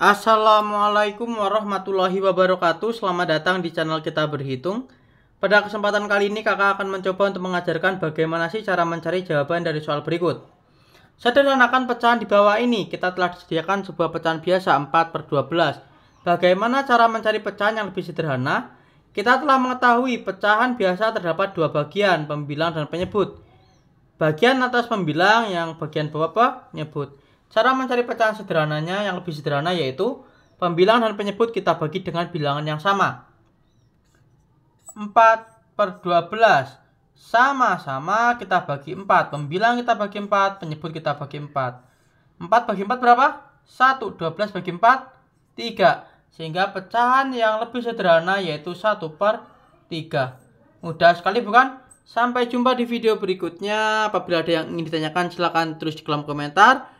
Assalamualaikum warahmatullahi wabarakatuh Selamat datang di channel kita berhitung Pada kesempatan kali ini kakak akan mencoba untuk mengajarkan bagaimana sih cara mencari jawaban dari soal berikut Sederhanakan pecahan di bawah ini Kita telah disediakan sebuah pecahan biasa 4 per 12 Bagaimana cara mencari pecahan yang lebih sederhana? Kita telah mengetahui pecahan biasa terdapat dua bagian Pembilang dan penyebut Bagian atas pembilang yang bagian bawah penyebut Cara mencari pecahan sederhananya yang lebih sederhana yaitu pembilangan dan penyebut kita bagi dengan bilangan yang sama. 4 per 12 sama-sama kita bagi 4. Pembilang kita bagi 4, penyebut kita bagi 4. 4 bagi 4 berapa? 1, 12 bagi 4, 3. Sehingga pecahan yang lebih sederhana yaitu 1 per 3. Mudah sekali bukan? Sampai jumpa di video berikutnya. Apabila ada yang ingin ditanyakan silahkan tulis di kolom komentar.